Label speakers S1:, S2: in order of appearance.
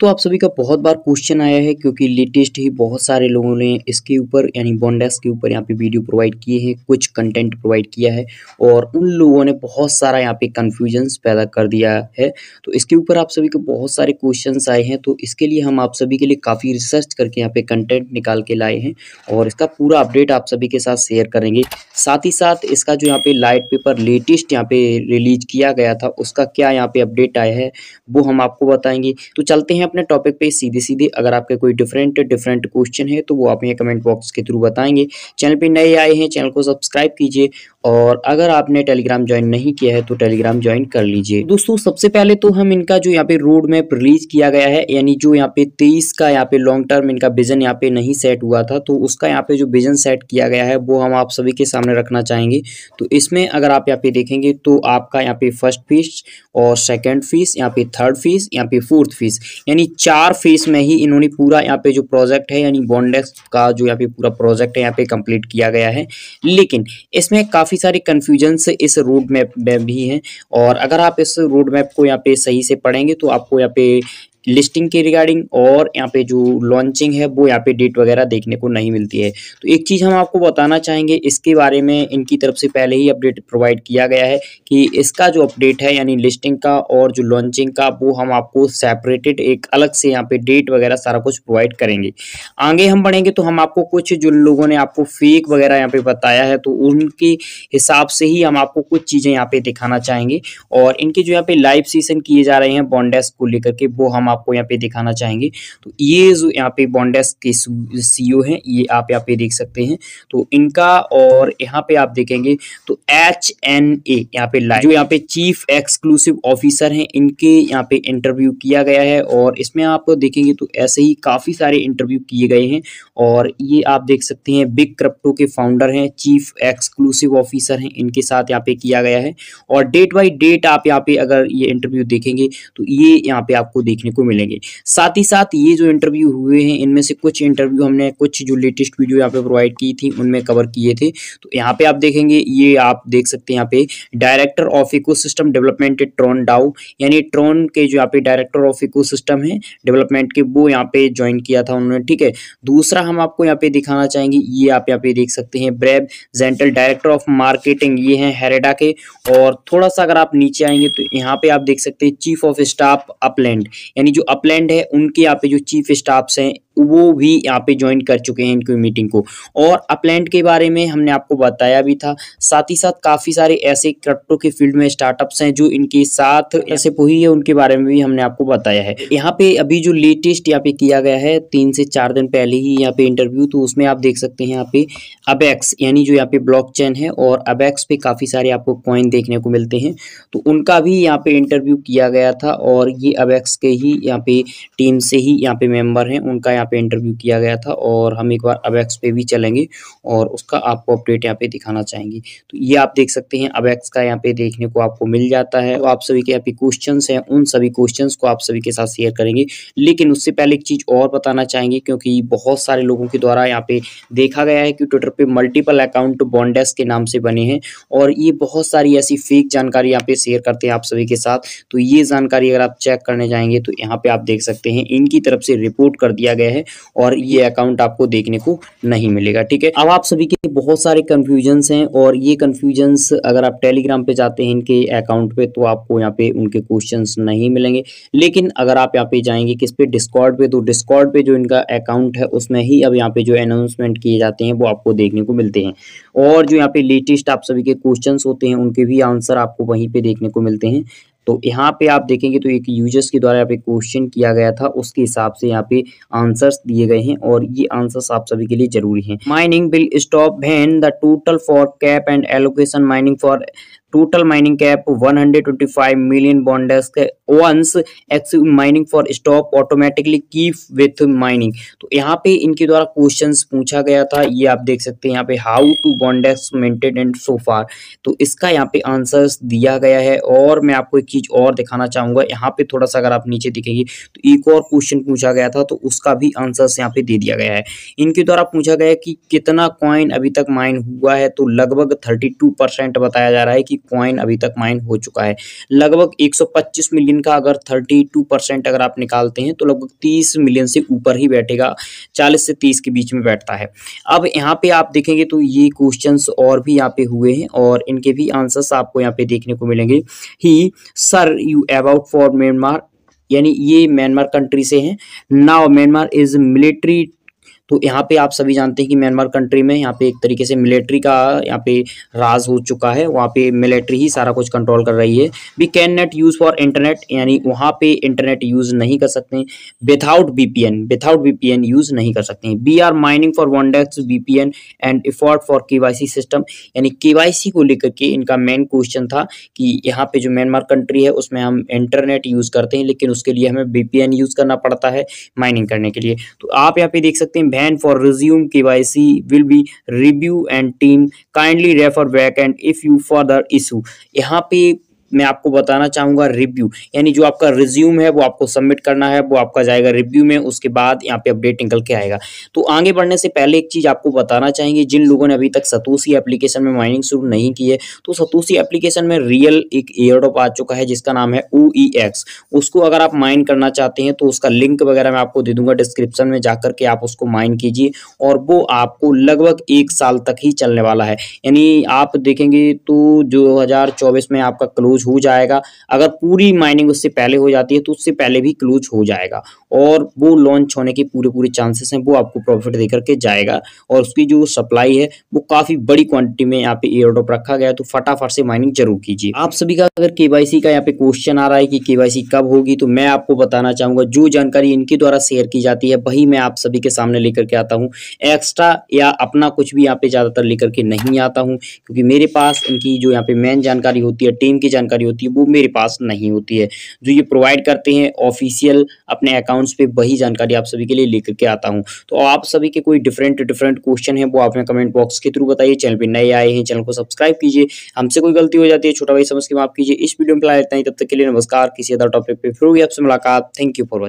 S1: तो आप सभी का बहुत बार क्वेश्चन आया है क्योंकि लेटेस्ट ही बहुत सारे लोगों ने इसके ऊपर यानी बॉन्डेस के ऊपर यहाँ पे वीडियो प्रोवाइड किए हैं कुछ कंटेंट प्रोवाइड किया है और उन लोगों ने बहुत सारा यहाँ पे कन्फ्यूजन्स पैदा कर दिया है तो इसके ऊपर आप सभी को बहुत सारे क्वेश्चन आए हैं तो इसके लिए हम आप सभी के लिए काफ़ी रिसर्च करके यहाँ पे कंटेंट निकाल के लाए हैं और इसका पूरा अपडेट आप सभी के साथ शेयर करेंगे साथ ही साथ इसका जो यहाँ पे लाइट पेपर लेटेस्ट यहाँ पे रिलीज किया गया था उसका क्या यहाँ पे अपडेट आया है वो हम आपको बताएंगे तो चलते हैं अपने टॉपिक पे सीधे सीधे अगर आपके कोई डिफरेंट डिफरेंट क्वेश्चन है तो वो आप ये कमेंट बॉक्स के थ्रू बताएंगे चैनल पे नए आए हैं चैनल को सब्सक्राइब कीजिए और अगर आपने टेलीग्राम ज्वाइन नहीं किया है तो टेलीग्राम ज्वाइन कर लीजिए दोस्तों सबसे पहले तो हम इनका जो यहाँ पे रोड मैप रिलीज किया गया है यानी जो यहाँ पे तेईस का यहाँ पे लॉन्ग टर्म इनका विजन यहाँ पे नहीं सेट हुआ था तो उसका यहाँ पे जो विजन सेट किया गया है वो हम आप सभी के सामने रखना चाहेंगे तो इसमें अगर आप यहाँ पे देखेंगे तो आपका यहाँ पे फर्स्ट फीस और सेकेंड फीस यहाँ पे थर्ड फीस यहाँ पे फोर्थ फीस यानी यानी चार फेस में ही इन्होंने पूरा यहाँ पे जो प्रोजेक्ट है यानी बॉन्डेक्स का जो यहाँ पे पूरा प्रोजेक्ट है यहाँ पे कंप्लीट किया गया है लेकिन इसमें काफ़ी सारे कन्फ्यूजन्स इस रोड मैप में भी हैं और अगर आप इस रोड मैप को यहाँ पे सही से पढ़ेंगे तो आपको यहाँ पे लिस्टिंग के रिगार्डिंग और यहाँ पे जो लॉन्चिंग है वो यहाँ पे डेट वगैरह देखने को नहीं मिलती है तो एक चीज़ हम आपको बताना चाहेंगे इसके बारे में इनकी तरफ से पहले ही अपडेट प्रोवाइड किया गया है कि इसका जो अपडेट है यानी लिस्टिंग का और जो लॉन्चिंग का वो हम आपको सेपरेटेड एक अलग से यहाँ पे डेट वगैरह सारा कुछ प्रोवाइड करेंगे आगे हम बढ़ेंगे तो हम आपको कुछ जो लोगों ने आपको फेक वगैरह यहाँ पे बताया है तो उनके हिसाब से ही हम आपको कुछ चीज़ें यहाँ पे दिखाना चाहेंगे और इनके जो यहाँ पे लाइव सीशन किए जा रहे हैं बॉन्डेस को लेकर के वो हम आप आपको यहाँ पे दिखाना चाहेंगे तो ये जो यहाँ पे बॉन्डेस के सीईओ हैं ये आप यहाँ पे देख सकते हैं तो इनका और यहाँ पे आप देखेंगे तो एच एन ए यहाँ पे जो यहाँ पे चीफ एक्सक्लूसिव ऑफिसर हैं इनके यहाँ पे इंटरव्यू किया गया है और इसमें आप देखेंगे तो ऐसे ही काफ़ी सारे इंटरव्यू किए गए हैं और ये आप देख सकते हैं बिग क्रिप्टो के फाउंडर हैं चीफ एक्सक्लूसिव ऑफिसर हैं इनके साथ यहाँ पे किया गया है और डेट बाई डेट आप यहाँ पे अगर ये इंटरव्यू देखेंगे तो ये यहाँ पे आपको देखने को को मिलेंगे साथ ही साथ ये जो इंटरव्यू हुए हैं इनमें से कुछ इंटरव्यू हमने कुछ जो लेटेस्ट वीडियो यहाँ पे प्रोवाइड की थी उनमें कवर किए थे तो यहाँ पे आप देखेंगे ये आप देख सकते हैं यहाँ पे director of eco system development Tron DAO यानी ट्रोन के जो यहाँ पे डायरेक्टर ऑफ इको सिस्टम है डेवलपमेंट के वो यहाँ पे ज्वाइन किया था उन्होंने ठीक है दूसरा हम आपको यहाँ पे दिखाना चाहेंगे ये आप यहाँ पे देख सकते हैं ब्रेब जेंटल डायरेक्टर ऑफ मार्केटिंग ये है हेरेडा के और थोड़ा सा अगर आप नीचे आएंगे तो यहाँ पे आप देख सकते हैं चीफ ऑफ स्टाफ अपलैंड यानी यानी जो अपलैंड है उनके यहाँ पे जो चीफ स्टाफ्स हैं वो भी यहाँ पे ज्वाइन कर चुके हैं इनकी मीटिंग को और अपलैंड के बारे में हमने आपको बताया भी था साथ ही साथ काफ़ी सारे ऐसे क्रिप्टो के फील्ड में स्टार्टअप्स हैं जो इनके साथ ऐसे हुई है उनके बारे में भी हमने आपको बताया है यहाँ पे अभी जो लेटेस्ट यहाँ पे किया गया है तीन से चार दिन पहले ही यहाँ पे इंटरव्यू तो उसमें आप देख सकते हैं यहाँ पे अबैक्स यानी जो यहाँ पे ब्लॉक है और अबैक्स पे काफ़ी सारे आपको कॉइन देखने को मिलते हैं तो उनका भी यहाँ पे इंटरव्यू किया गया था और ये अबैक्स के ही यहाँ पे टीम से ही यहाँ पे मेम्बर है उनका यहाँ पे इंटरव्यू किया गया था और हम एक बार अबैक्स पे भी चलेंगे और उसका आपको अपडेट यहाँ पे दिखाना चाहेंगे तो ये आप देख सकते हैं अबेक्स का यहाँ पे देखने को आपको मिल जाता है तो आप सभी के यहाँ पे क्वेश्चन है उन सभी क्वेश्चन को आप सभी के साथ शेयर करेंगे लेकिन उससे पहले एक चीज़ और बताना चाहेंगे क्योंकि बहुत सारे लोगों के द्वारा यहाँ पे देखा गया है कि ट्विटर पे मल्टीपल अकाउंट बॉन्डेस के नाम से बने हैं और ये बहुत सारी ऐसी फेक जानकारी यहाँ पे शेयर करते हैं आप सभी के साथ तो ये जानकारी अगर आप चेक करने जाएंगे तो यहाँ पे आप देख सकते हैं इनकी तरफ से रिपोर्ट कर दिया गया है है और ये अकाउंट आपको देखने को नहीं मिलेगा ठीक है अब आप सभी के बहुत सारे कन्फ्यूजन्स हैं और ये कन्फ्यूजन्स अगर आप टेलीग्राम पे जाते हैं इनके अकाउंट पे तो आपको यहाँ पे उनके क्वेश्चन नहीं मिलेंगे लेकिन अगर आप यहाँ पे जाएंगे किस पे डिस्कॉर्ड पे तो डिस्कॉर्ड पे जो इनका अकाउंट है उसमें ही अब यहाँ पे जो अनाउंसमेंट किए जाते हैं वो आपको देखने को मिलते हैं और जो यहाँ पे लेटेस्ट आप सभी के क्वेश्चन होते हैं उनके भी आंसर आपको वहीं पर देखने को मिलते हैं तो यहाँ पे आप देखेंगे तो एक यूजर्स के द्वारा यहाँ पे क्वेश्चन किया गया था उसके हिसाब से यहाँ पे आंसर्स दिए गए हैं और ये आंसर्स आप सभी के लिए जरूरी हैं mining will stop when the total for cap and allocation mining for total mining cap 125 million bonders के once x mining for stop automatically की विथ माइनिंग तो यहाँ पे इनके द्वारा क्वेश्चंस पूछा गया था ये आप देख सकते हैं यहाँ पे how to Bondex desk maintain and so far तो इसका यहाँ पे आंसर्स दिया गया है और मैं आपको एक चीज और दिखाना चाहूंगा यहाँ पे थोड़ा सा अगर आप नीचे दिखेंगे तो एक और क्वेश्चन पूछा गया था तो उसका भी आंसर्स यहाँ पे दे दिया गया है इनके द्वारा पूछा गया कि कितना कॉइन अभी तक माइन हुआ है तो लगभग थर्टी बताया जा रहा है कि कॉइन अभी तक माइन हो चुका है लगभग 125 मिलियन का अगर 32 परसेंट अगर आप निकालते हैं तो लगभग 30 मिलियन से ऊपर ही बैठेगा 40 से 30 के बीच में बैठता है अब यहाँ पे आप देखेंगे तो ये क्वेश्चन और भी यहाँ पे हुए हैं और इनके भी आंसर्स आपको यहाँ पे देखने को मिलेंगे ही sir you about for Myanmar यानी ये म्यांमार कंट्री से हैं नाउ म्यांमार इज मिलिट्री तो यहाँ पे आप सभी जानते हैं कि म्यांमार कंट्री में यहाँ पे एक तरीके से मिलिट्री का यहाँ पे राज हो चुका है वहाँ पे मिलिट्री ही सारा कुछ कंट्रोल कर रही है we can not use for internet यानी वहाँ पे इंटरनेट यूज़ नहीं कर सकते without VPN without VPN use नहीं कर सकते we are mining for one dex VPN and effort for KYC system यानी सी को लेकर के इनका मेन क्वेश्चन था कि यहाँ पे जो म्यांमार कंट्री है उसमें हम इंटरनेट यूज़ करते हैं लेकिन उसके लिए हमें बीपीएन यूज़ करना पड़ता है माइनिंग करने के लिए तो आप यहाँ पे देख सकते हैं and for resume KYC will be review and team kindly refer back and if you further issue यहाँ पे मैं आपको बताना चाहूँगा रिव्यू यानी जो आपका रिज्यूम है वो आपको सबमिट करना है वो आपका जाएगा रिव्यू में उसके बाद यहाँ पे अपडेट निकल के आएगा तो आगे बढ़ने से पहले एक चीज़ आपको बताना चाहेंगे जिन लोगों ने अभी तक सतूसी एप्लीकेशन में माइनिंग शुरू नहीं की है तो सतूसी एप्लीकेशन में रियल एक एयरडॉप आ चुका है जिसका नाम है ओ e उसको अगर आप माइन करना चाहते हैं तो उसका लिंक वगैरह मैं आपको दे दूंगा डिस्क्रिप्शन में जाकर के आप उसको माइन कीजिए और वो आपको लगभग एक साल तक ही चलने वाला है यानी आप देखेंगे तो चौबीस में आपका क्लोज क्लोज हो जाएगा अगर पूरी माइनिंग उससे पहले हो जाती है तो उससे पहले भी क्लोज हो जाएगा और वो लॉन्च होने के पूरे पूरे चांसेस हैं वो आपको प्रॉफिट दे करके जाएगा और उसकी जो सप्लाई है वो काफ़ी बड़ी क्वांटिटी में यहाँ पे एयर ड्रॉप रखा गया तो फटाफट से माइनिंग जरूर कीजिए आप सभी का अगर केवाईसी का यहाँ पे क्वेश्चन आ रहा है कि केवाईसी कब होगी तो मैं आपको बताना चाहूंगा जो जानकारी इनके द्वारा शेयर की जाती है वही मैं आप सभी के सामने लेकर के आता हूँ एक्स्ट्रा या अपना कुछ भी यहाँ पे ज़्यादातर लेकर के नहीं आता हूँ क्योंकि मेरे पास इनकी जो यहाँ पे मेन जानकारी होती है टीम की जानकारी होती है वो मेरे पास नहीं होती है जो ये प्रोवाइड करते हैं ऑफिशियल अपने अकाउंट अकाउंट्स पे वही जानकारी आप सभी के लिए लेकर के आता हूँ तो आप सभी के कोई डिफरेंट डिफरेंट क्वेश्चन है वो आपने कमेंट बॉक्स के थ्रू बताइए चैनल पर नए आए हैं चैनल को सब्सक्राइब कीजिए हमसे कोई गलती हो जाती है छोटा भाई समझ के माफ कीजिए इस वीडियो में फिलहाल इतना ही तब तक के लिए नमस्कार किसी अदर टॉपिक पर फिर भी आपसे मुलाकात थैंक यू फॉर